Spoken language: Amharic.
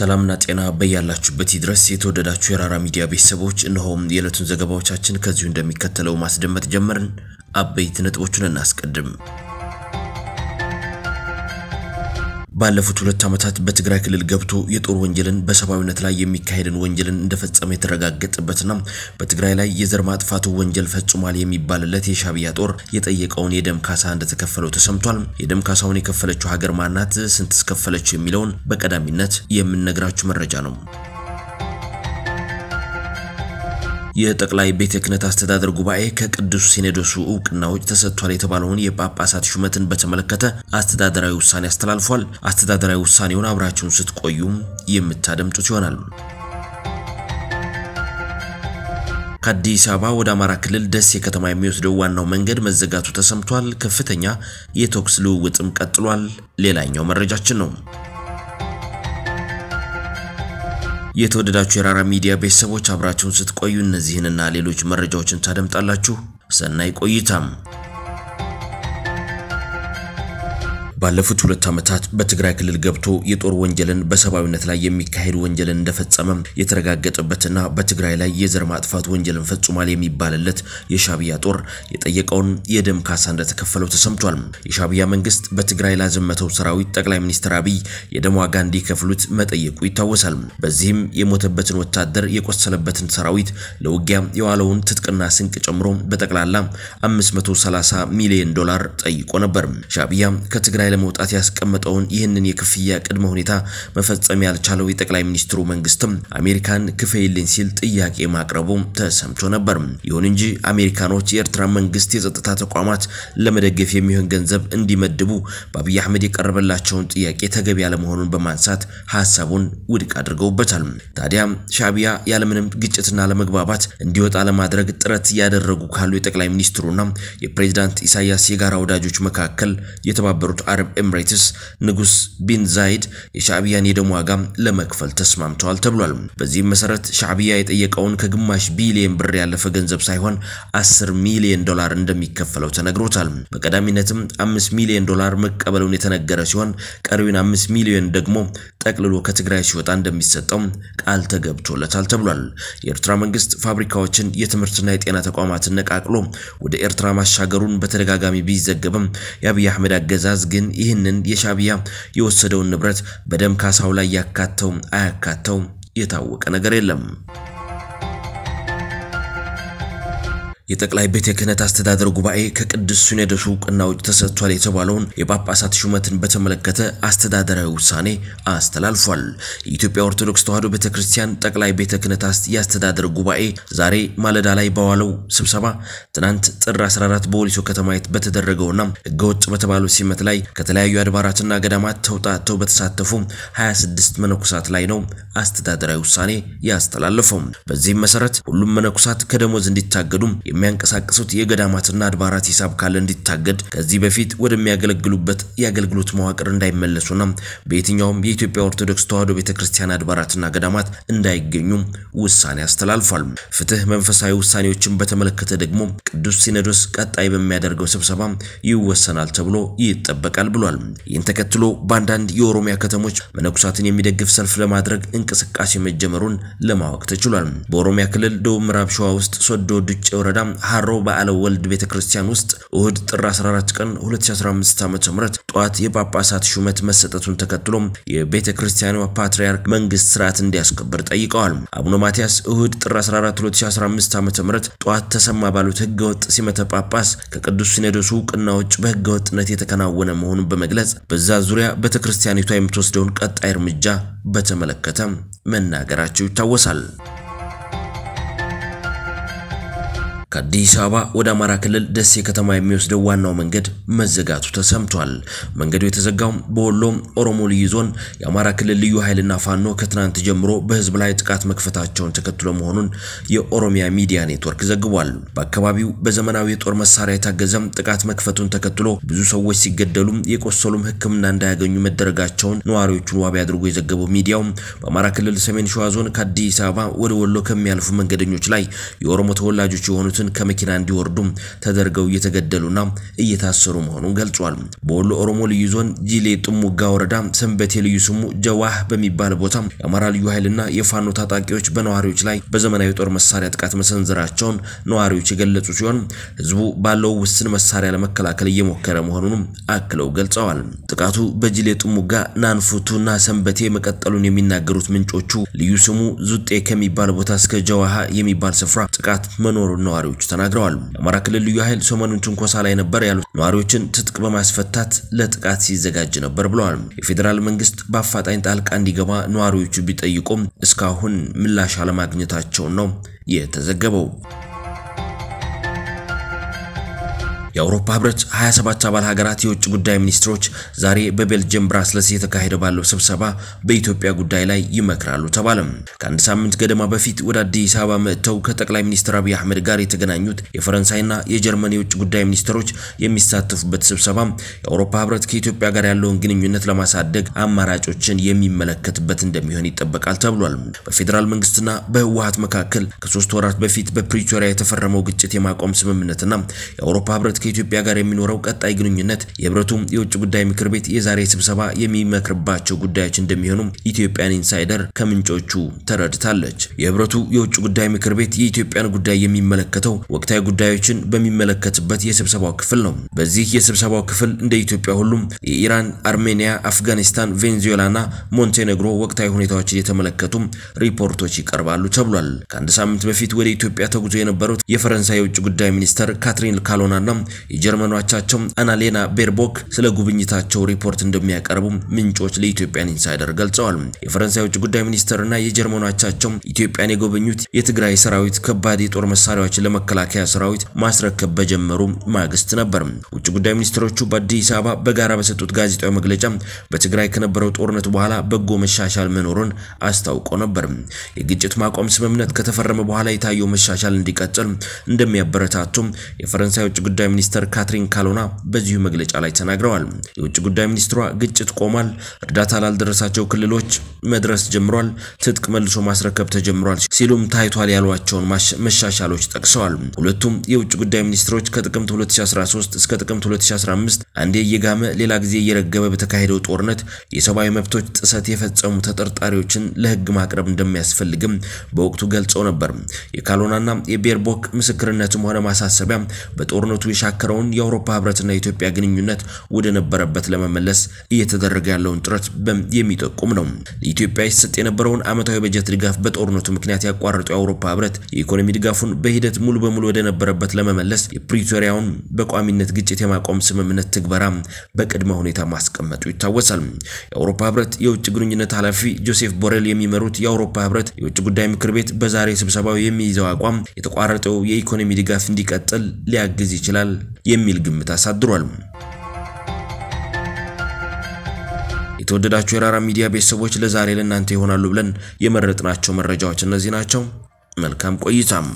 ሰላምና ጤና በያላችሁበት ይድረስ። የተወደዳችሁ የራራ ሚዲያ ቤተሰቦች፣ እነሆም የዕለቱን ዘገባዎቻችን ከዚሁ እንደሚከተለው ማስደመጥ ጀመርን። አበይት ነጥቦቹን እናስቀድም። ባለፉት ሁለት ዓመታት በትግራይ ክልል ገብቶ የጦር ወንጀልን በሰብአዊነት ላይ የሚካሄድን ወንጀልን እንደፈጸመ የተረጋገጠበትና በትግራይ ላይ የዘር ማጥፋቱ ወንጀል ፈጽሟል የሚባልለት የሻቢያ ጦር የጠየቀውን የደም ካሳ እንደተከፈለው ተሰምቷል። የደም ካሳውን የከፈለችው ሀገር ማናት? ስንት ስከፈለችው? የሚለውን በቀዳሚነት የምንነግራችሁ መረጃ ነው። የጠቅላይ ቤተ ክህነት አስተዳደር ጉባኤ ከቅዱስ ሲኖዶሱ እውቅናዎች ተሰጥቷል የተባለውን የጳጳሳት ሹመትን በተመለከተ አስተዳደራዊ ውሳኔ አስተላልፏል። አስተዳደራዊ ውሳኔውን አብራችሁን ስትቆዩም የምታደምጡት ይሆናል። ከአዲስ አበባ ወደ አማራ ክልል ደሴ ከተማ የሚወስደው ዋናው መንገድ መዘጋቱ ተሰምቷል። ከፍተኛ የተኩስ ልውውጥም ቀጥሏል። ሌላኛው መረጃችን ነው። የተወደዳችሁ የራራ ሚዲያ ቤተሰቦች አብራችሁን ስትቆዩ እነዚህንና ሌሎች መረጃዎችን ታደምጣላችሁ። ሰናይ ቆይታም ባለፉት ሁለት ዓመታት በትግራይ ክልል ገብቶ የጦር ወንጀልን በሰብአዊነት ላይ የሚካሄድ ወንጀልን እንደፈጸመ የተረጋገጠበትና በትግራይ ላይ የዘር ማጥፋት ወንጀልን ፈጽሟል የሚባልለት የሻቢያ ጦር የጠየቀውን የደም ካሳ እንደተከፈለው ተሰምቷል። የሻቢያ መንግስት በትግራይ ላዘመተው ሰራዊት ጠቅላይ ሚኒስትር አብይ የደም ዋጋ እንዲከፍሉት መጠየቁ ይታወሳል። በዚህም የሞተበትን ወታደር የቆሰለበትን ሰራዊት ለውጊያ የዋለውን ትጥቅና ስንቅ ጨምሮ በጠቅላላ 530 ሚሊዮን ዶላር ጠይቆ ነበር። ሻቢያ ከትግራይ ለመውጣት ያስቀመጠውን ይህንን የክፍያ ቅድመ ሁኔታ መፈጸም ያልቻለው የጠቅላይ ሚኒስትሩ መንግስትም አሜሪካን ክፈይልኝ ሲል ጥያቄ ማቅረቡ ተሰምቶ ነበር። ይሁን እንጂ አሜሪካኖች የኤርትራ መንግስት የጸጥታ ተቋማት ለመደገፍ የሚሆን ገንዘብ እንዲመድቡ በአብይ አህመድ የቀረበላቸውን ጥያቄ ተገቢ ያለመሆኑን በማንሳት ሀሳቡን ውድቅ አድርገውበታል። ታዲያ ሻቢያ ያለምንም ግጭትና ለመግባባት እንዲወጣ ለማድረግ ጥረት እያደረጉ ካሉ የጠቅላይ ሚኒስትሩና የፕሬዚዳንት ኢሳያስ የጋራ ወዳጆች መካከል የተባበሩት አረብ አረብ ኤምሬትስ ንጉስ ቢን ዛይድ የሻዕቢያን የደም ዋጋ ለመክፈል ተስማምተዋል ተብሏል። በዚህም መሰረት ሻዕቢያ የጠየቀውን ከግማሽ ቢሊየን ብር ያለፈ ገንዘብ ሳይሆን 10 ሚሊየን ዶላር እንደሚከፈለው ተነግሮታል። በቀዳሚነትም 5 ሚሊዮን ዶላር መቀበሉን የተነገረ ሲሆን ቀሪውን 5 ሚሊዮን ደግሞ ጠቅልሎ ከትግራይ ሲወጣ እንደሚሰጠው ቃል ተገብቶለታል ተብሏል። የኤርትራ መንግስት ፋብሪካዎችን፣ የትምህርትና የጤና ተቋማትን ነቃቅሎ ወደ ኤርትራ ማሻገሩን በተደጋጋሚ ቢዘገብም የአብይ አህመድ አገዛዝ ግን ግን ይህንን የሻቢያ የወሰደውን ንብረት በደም ካሳው ላይ ያካተው አያካተው የታወቀ ነገር የለም። የጠቅላይ ቤተ ክህነት አስተዳደር ጉባኤ ከቅዱስ ሲኖዶሱ እውቅና ውጭ ተሰጥቷል የተባለውን የጳጳሳት ሹመትን በተመለከተ አስተዳደራዊ ውሳኔ አስተላልፏል። የኢትዮጵያ ኦርቶዶክስ ተዋሕዶ ቤተ ክርስቲያን ጠቅላይ ቤተ ክህነት የአስተዳደር ጉባኤ ዛሬ ማለዳ ላይ በዋለው ስብሰባ ትናንት ጥር 14 በወሊሶ ከተማ በተደረገውና ህገወጥ በተባለው ሲመት ላይ ከተለያዩ አድባራትና ገዳማት ተውጣተው በተሳተፉ 26 መነኩሳት ላይ ነው አስተዳደራዊ ውሳኔ ያስተላለፈው። በዚህም መሰረት ሁሉም መነኩሳት ከደሞዝ እንዲታገዱም የሚያንቀሳቅሱት የገዳማትና አድባራት ሂሳብ ካለ እንዲታገድ፣ ከዚህ በፊት ወደሚያገለግሉበት የአገልግሎት መዋቅር እንዳይመለሱና በየትኛውም የኢትዮጵያ ኦርቶዶክስ ተዋሕዶ ቤተ ክርስቲያን አድባራትና ገዳማት እንዳይገኙ ውሳኔ አስተላልፏል። ፍትህ መንፈሳዊ ውሳኔዎችን በተመለከተ ደግሞ ቅዱስ ሲኖዶስ ቀጣይ በሚያደርገው ስብሰባ ይወሰናል ተብሎ ይጠበቃል ብሏል። ይህን ተከትሎ በአንዳንድ የኦሮሚያ ከተሞች መነኩሳትን የሚደግፍ ሰልፍ ለማድረግ እንቅስቃሴ መጀመሩን ለማወቅ ተችሏል። በኦሮሚያ ክልል ደቡብ ምዕራብ ሸዋ ውስጥ ሶዶ ዱጬ ወረዳ ሀሮ በዓለ ወልድ ቤተ ክርስቲያን ውስጥ እሁድ ጥር 14 ቀን 2015 ዓ ም ጠዋት የጳጳሳት ሹመት መሰጠቱን ተከትሎ የቤተ ክርስቲያኗ ፓትርያርክ መንግስት ስርዓት እንዲያስከብር ጠይቀዋል። አቡነ ማትያስ እሁድ ጥር 14 2015 ዓ ም ጠዋት ተሰማ ባሉት ህገወጥ ሲመተ ጳጳስ ከቅዱስ ሲኖዶሱ እውቅና ውጭ በህገወጥነት የተከናወነ መሆኑን በመግለጽ በዛ ዙሪያ ቤተ ክርስቲያኒቷ የምትወስደውን ቀጣይ እርምጃ በተመለከተ መናገራቸው ይታወሳል። ከአዲስ አበባ ወደ አማራ ክልል ደሴ ከተማ የሚወስደው ዋናው መንገድ መዘጋቱ ተሰምቷል። መንገዱ የተዘጋውም በወሎ ኦሮሞ ልዩ ዞን የአማራ ክልል ልዩ ኃይልና ፋኖ ከትናንት ጀምሮ በህዝብ ላይ ጥቃት መክፈታቸውን ተከትሎ መሆኑን የኦሮሚያ ሚዲያ ኔትወርክ ዘግቧል። በአካባቢው በዘመናዊ የጦር መሳሪያ የታገዘም ጥቃት መክፈቱን ተከትሎ ብዙ ሰዎች ሲገደሉም የቆሰሉም ሕክምና እንዳያገኙ መደረጋቸውን ነዋሪዎቹን ዋቢ አድርጎ የዘገበው ሚዲያው በአማራ ክልል ሰሜን ሸዋ ዞን ከአዲስ አበባ ወደ ወሎ ከሚያልፉ መንገደኞች ላይ የኦሮሞ ተወላጆች የሆኑት የሆኑትን ከመኪና እንዲወርዱ ተደርገው እየተገደሉና እየታሰሩ መሆኑን ገልጿል። በወሎ ኦሮሞ ልዩ ዞን ጂሌ ጥሙጋ ወረዳ ሰንበቴ ልዩ ስሙ ጀዋህ በሚባል ቦታ የአማራ ልዩ ኃይልና የፋኖ ታጣቂዎች በነዋሪዎች ላይ በዘመናዊ ጦር መሳሪያ ጥቃት መሰንዘራቸውን ነዋሪዎች የገለጹ ሲሆን ህዝቡ ባለው ውስን መሳሪያ ለመከላከል እየሞከረ መሆኑንም አክለው ገልጸዋል። ጥቃቱ በጅሌ ጥሙጋ ናንፉቱና ሰንበቴ መቀጠሉን የሚናገሩት ምንጮቹ ልዩ ስሙ ዙጤ ከሚባል ቦታ እስከ ጀዋሃ የሚባል ስፍራ ጥቃት መኖሩን ነዋሪ ነዋሪዎቹ ተናግረዋል። የአማራ ክልል ልዩ ኃይል ሰሞኑን ትንኮሳ ላይ ነበር ያሉት ነዋሪዎችን ትጥቅ በማስፈታት ለጥቃት ሲዘጋጅ ነበር ብለዋል። የፌዴራል መንግስት በአፋጣኝ ጣልቃ እንዲገባ ነዋሪዎቹ ቢጠይቁም እስካሁን ምላሽ አለማግኘታቸውን ነው የተዘገበው። የአውሮፓ ህብረት 27 አባል ሀገራት የውጭ ጉዳይ ሚኒስትሮች ዛሬ በቤልጅየም ብራስለስ የተካሄደ ባለው ስብሰባ በኢትዮጵያ ጉዳይ ላይ ይመክራሉ ተባለም። ከአንድ ሳምንት ገደማ በፊት ወደ አዲስ አበባ መጥተው ከጠቅላይ ሚኒስትር አብይ አህመድ ጋር የተገናኙት የፈረንሳይና የጀርመን የውጭ ጉዳይ ሚኒስትሮች የሚሳተፉበት ስብሰባ የአውሮፓ ህብረት ከኢትዮጵያ ጋር ያለውን ግንኙነት ለማሳደግ አማራጮችን የሚመለከትበት እንደሚሆን ይጠበቃል ተብሏል። በፌዴራል መንግስትና በህወሀት መካከል ከሶስት ወራት በፊት በፕሪቶሪያ የተፈረመው ግጭት የማቆም ስምምነትና የአውሮፓ ህብረት ከኢትዮጵያ ጋር የሚኖረው ቀጣይ ግንኙነት የብረቱ የውጭ ጉዳይ ምክር ቤት የዛሬ ስብሰባ የሚመክርባቸው ጉዳዮች እንደሚሆኑም ኢትዮጵያን ኢንሳይደር ከምንጮቹ ተረድታለች። የህብረቱ የውጭ ጉዳይ ምክር ቤት የኢትዮጵያን ጉዳይ የሚመለከተው ወቅታዊ ጉዳዮችን በሚመለከትበት የስብሰባው ክፍል ነው። በዚህ የስብሰባው ክፍል እንደ ኢትዮጵያ ሁሉም የኢራን፣ አርሜኒያ፣ አፍጋኒስታን፣ እና ሞንቴኔግሮ ወቅታዊ ሁኔታዎችን የተመለከቱም ሪፖርቶች ይቀርባሉ ተብሏል። ከአንድ ሳምንት በፊት ወደ ኢትዮጵያ ተጉዞ የነበሩት የፈረንሳይ የውጭ ጉዳይ ሚኒስተር ካትሪን ካሎናና የጀርመኖቻቸው አናሌና ቤርቦክ ስለ ጉብኝታቸው ሪፖርት እንደሚያቀርቡ ምንጮች ለኢትዮጵያን ኢንሳይደር ገልጸዋል። የፈረንሳይ ውጭ ጉዳይ ሚኒስትርና እና የጀርመኖቻቸው ኢትዮጵያን የጎበኙት የትግራይ ሰራዊት ከባድ የጦር መሳሪያዎች ለመከላከያ ሰራዊት ማስረከብ በጀመሩ ማግስት ነበር። ውጭ ጉዳይ ሚኒስትሮቹ በአዲስ አበባ በጋራ በሰጡት ጋዜጣዊ መግለጫ በትግራይ ከነበረው ጦርነት በኋላ በጎ መሻሻል መኖሩን አስታውቆ ነበር። የግጭት ማቆም ስምምነት ከተፈረመ በኋላ የታየው መሻሻል እንዲቀጥል እንደሚያበረታቱ የፈረንሳይ ውጭ ጉዳይ ሚኒስትር ሚኒስተር ካትሪን ካሎና በዚሁ መግለጫ ላይ ተናግረዋል። የውጭ ጉዳይ ሚኒስትሯ ግጭት ቆሟል፣ እርዳታ ላልደረሳቸው ክልሎች መድረስ ጀምሯል፣ ትጥቅ መልሶ ማስረከብ ተጀምሯል ሲሉም ታይቷል ያሏቸውን መሻሻሎች ጠቅሰዋል። ሁለቱም የውጭ ጉዳይ ሚኒስትሮች ከጥቅምት 2013 እስከ ጥቅምት 2015 አንዴ እየጋመ ሌላ ጊዜ እየረገበ በተካሄደው ጦርነት የሰብአዊ መብቶች ጥሰት የፈጸሙ ተጠርጣሪዎችን ለህግ ማቅረብ እንደሚያስፈልግም በወቅቱ ገልጸው ነበር። የካሎናና የቤርቦክ ምስክርነትም ሆነ ማሳሰቢያ በጦርነቱ የሻ የተጠናከረውን የአውሮፓ ህብረትና የኢትዮጵያ ግንኙነት ወደ ነበረበት ለመመለስ እየተደረገ ያለውን ጥረት የሚጠቁም ነው። ለኢትዮጵያ ይሰጥ የነበረውን ዓመታዊ በጀት ድጋፍ በጦርነቱ ምክንያት ያቋረጠው የአውሮፓ ህብረት የኢኮኖሚ ድጋፉን በሂደት ሙሉ በሙሉ ወደ ነበረበት ለመመለስ የፕሪቶሪያውን በቋሚነት ግጭት የማቆም ስምምነት ትግበራ በቅድመ ሁኔታ ማስቀመጡ ይታወሳል። የአውሮፓ ህብረት የውጭ ግንኙነት ኃላፊ ጆሴፍ ቦሬል የሚመሩት የአውሮፓ ህብረት የውጭ ጉዳይ ምክር ቤት በዛሬ ስብሰባው የሚይዘው አቋም የተቋረጠው የኢኮኖሚ ድጋፍ እንዲቀጥል ሊያግዝ ይችላል የሚል ግምት አሳድሯል። የተወደዳችሁ የራራ ሚዲያ ቤተሰቦች ለዛሬ ለእናንተ ይሆናሉ ብለን የመረጥናቸው መረጃዎች እነዚህ ናቸው። መልካም ቆይታም